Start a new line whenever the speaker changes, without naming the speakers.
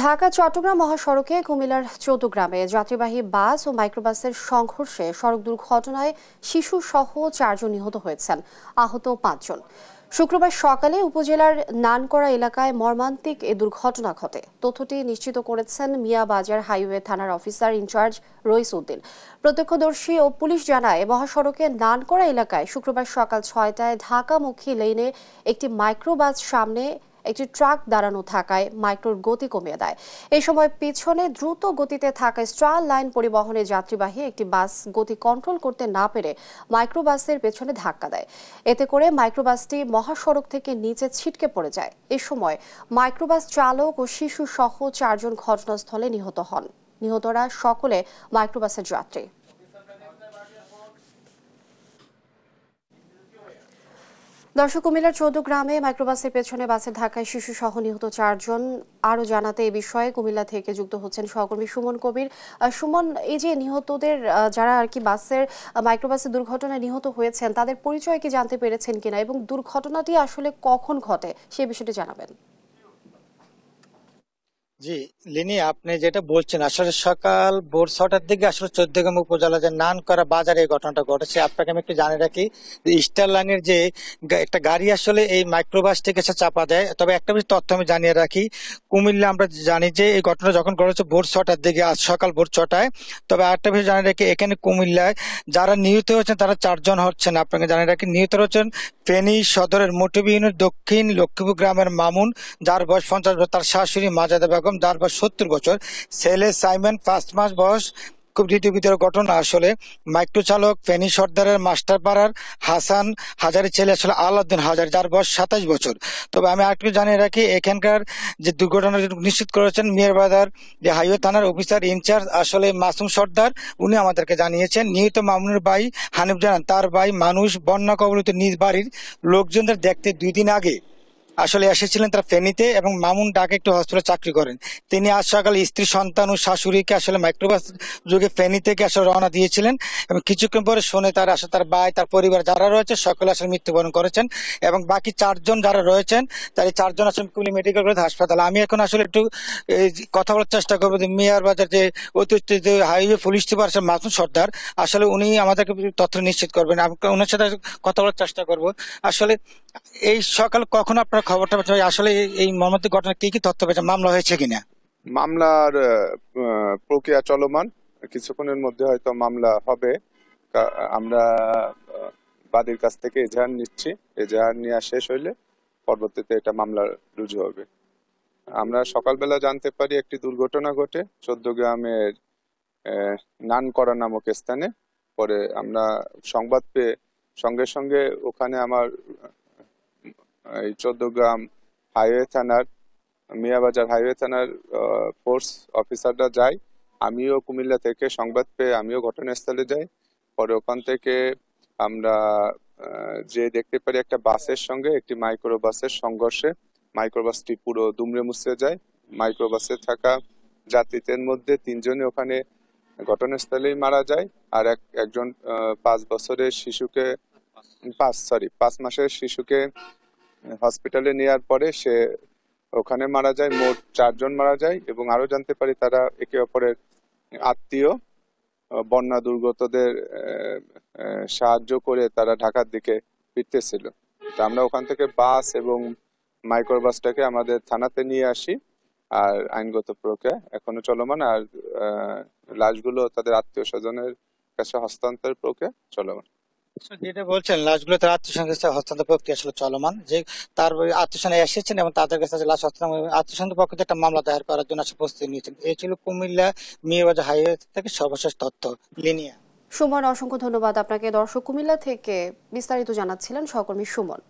ঢাকা চট্টগ্রাম মহাসড়কে কুমিল্লার চৌদ্দগ্রামে যাত্রীবাহী বাস ও মাইক্রোবাসের সংঘর্ষে সড়ক দুর্ঘটনায় শিশু সহ চারজন নিহত হয়েছেন আহত পাঁচজন শুক্রবার সকালে উপজেলার নানকড়া এলাকায় মর্মান্তিক এ দুর্ঘটনা ঘটে তথ্যটি নিশ্চিত করেছেন মিয়া বাজার হাইওয়ে থানার অফিসার ইনচার্জ রইস উদ্দিন প্রত্যক্ষদর্শী ও পুলিশ জানায় মহাসড়কে নানকড়া এলাকায় শুক্রবার সকাল ছয়টায় ঢাকামুখী লেনে একটি মাইক্রোবাস সামনে একটি ট্রাক দাঁড়ানো থাকায় মাইক্রোর গতি কমিয়ে দেয় এই সময় পিছনে দ্রুত গতিতে থাকা স্ট্রাল লাইন পরিবহনে যাত্রীবাহী একটি বাস গতি কন্ট্রোল করতে না পেরে মাইক্রোবাসের পেছনে ধাক্কা দেয় এতে করে মাইক্রোবাসটি মহাসড়ক থেকে নিচে ছিটকে পড়ে যায় এ সময় মাইক্রোবাস চালক ও শিশু সহ চারজন ঘটনাস্থলে নিহত হন নিহতরা সকলে মাইক্রোবাসের যাত্রী দর্শক কুমিল্লার চৌদ্দ গ্রামে মাইক্রোবাসের পেছনে বাসের ধাক্কায় শিশু সহ নিহত চারজন আরো জানাতে এ বিষয়ে কুমিল্লা থেকে যুক্ত হচ্ছেন সহকর্মী সুমন কবির সুমন এই যে নিহতদের যারা আর কি বাসের মাইক্রোবাসের দুর্ঘটনায় নিহত হয়েছেন তাদের পরিচয় কি জানতে পেরেছেন কিনা এবং দুর্ঘটনাটি আসলে কখন ঘটে সে বিষয়টি জানাবেন
জি লিনি আপনি যেটা বলছেন আসলে সকাল ভোর ছটার দিকে আসলে চৌদ্দগ্রাম উপজেলা যে নান করা বাজারে এই ঘটনাটা ঘটেছে আপনাকে আমি একটু জানিয়ে রাখি স্টার লাইনের যে একটা গাড়ি আসলে এই মাইক্রোবাস থেকে এসে চাপা দেয় তবে একটা বেশি তথ্য আমি জানিয়ে রাখি কুমিল্লা আমরা জানি যে এই ঘটনা যখন ঘটেছে ভোর ছটার দিকে আজ সকাল ভোর ছটায় তবে আরেকটা বিষয় জানিয়ে রাখি এখানে কুমিল্লায় যারা নিহত হয়েছেন তারা চারজন হচ্ছেন আপনাকে জানিয়ে রাখি নিহত হচ্ছেন ফেনী সদরের মোটিব দক্ষিণ লক্ষ্মীপুর গ্রামের মামুন যার বয়স পঞ্চাশ বছর তার শাশুড়ি মাজাদা বেগম যার বয়স সত্তর বছর ছেলে সাইমন পাঁচ মাস বয়স খুব হৃদয়বিদার ঘটনা আসলে মাইক্রো চালক ফেনী সর্দারের পাড়ার হাসান হাজারের ছেলে আসলে আলাউদ্দিন হাজার যার বয়স সাতাশ বছর তবে আমি আরেকটু জানিয়ে রাখি এখানকার যে দুর্ঘটনা নিশ্চিত করেছেন মিয়ার বাজার যে হাইওয়ে থানার অফিসার ইনচার্জ আসলে মাসুম সর্দার উনি আমাদেরকে জানিয়েছেন নিহত মামুনের ভাই হানিফ জানান তার ভাই মানুষ বন্যা কবলিত নিজ বাড়ির লোকজনদের দেখতে দুই দিন আগে আসলে এসেছিলেন তার ফেনীতে এবং মামুন ডাকে একটি হসপিটালে চাকরি করেন তিনি আজ সকালে স্ত্রী সন্তান ও শাশুড়িকে আসলে মাইক্রোবাস যুগে ফেনী থেকে আসলে রওনা দিয়েছিলেন এবং কিছুক্ষণ পরে শুনে তার আসলে তার ভাই তার পরিবার যারা রয়েছে সকলে আসলে মৃত্যুবরণ করেছেন এবং বাকি চারজন যারা রয়েছেন তার এই চারজন আসলে কুলি মেডিকেল কলেজ হাসপাতালে আমি এখন আসলে একটু কথা বলার চেষ্টা করবো যে মেয়ার বাজার যে অতিরিক্ত যে highway police super Masum Sardar আসলে উনি আমাদেরকে তথ্য নিশ্চিত করবেন ওনার সাথে কথা বলার চেষ্টা করব আসলে এই সকাল কখন আপনার খবরটা পেয়েছেন আসলে এই মর্মান্তিক ঘটনা কি কি তথ্য পেয়েছেন মামলা হয়েছে কিনা
মামলার প্রক্রিয়া চলমান কিছুক্ষণের মধ্যে হয়তো মামলা হবে আমরা বাদীর কাছ থেকে এজাহার নিচ্ছি এজাহার নেওয়া শেষ হইলে পরবর্তীতে এটা মামলা রুজু হবে আমরা সকালবেলা জানতে পারি একটি দুর্ঘটনা ঘটে চোদ্দ গ্রামের নানকড়া নামক স্থানে পরে আমরা সংবাদ পেয়ে সঙ্গে সঙ্গে ওখানে আমার এই চোদ্দগ্রাম হাইওয়ে থানার মিয়াবাজার হাইওয়ে থানার ফোর্স অফিসাররা যায় আমিও কুমিল্লা থেকে সংবাদ পেয়ে আমিও ঘটনাস্থলে যাই পরে ওখান থেকে আমরা যে দেখতে পারি একটা বাসের সঙ্গে একটি মাইক্রোবাসের সংঘর্ষে মাইক্রোবাসটি পুরো দুমড়ে মুচড়ে যায় মাইক্রোবাসে থাকা যাত্রীদের মধ্যে তিনজনে ওখানে ঘটনাস্থলেই মারা যায় আর এক একজন পাঁচ বছরের শিশুকে পাঁচ সরি পাঁচ মাসের শিশুকে হসপিটালে মানে নেওয়ার পরে সে ওখানে মারা যায় মোট চারজন মারা যায় এবং আরো জানতে পারি তারা একে অপরের আত্মীয় বন্যা দুর্গতদের সাহায্য করে তারা ঢাকার দিকে ফিরতেছিল আমরা ওখান থেকে বাস এবং মাইক্রোবাসটাকে আমাদের থানাতে নিয়ে আসি আর আইনগত প্রক্রিয়া এখনো চলমান আর লাশগুলো তাদের আত্মীয় স্বজনের কাছে হস্তান্তর প্রক্রিয়া চলমান
যেটা বলছেন লাশগুলো তার আত্মীয় হস্তান্তর প্রক্রিয়া ছিল চলমান যে তার আত্মীয় এসেছেন এবং তাদের কাছে লাশ হস্তান্তর আত্মীয় পক্ষে একটা মামলা দায়ের করার জন্য প্রস্তুতি নিয়েছেন এই ছিল কুমিল্লা মিয়াবাজার হাইওয়ে থেকে সর্বশেষ তথ্য লিনিয়া
সুমন অসংখ্য ধন্যবাদ আপনাকে দর্শক কুমিল্লা থেকে বিস্তারিত জানাচ্ছিলেন সহকর্মী সুমন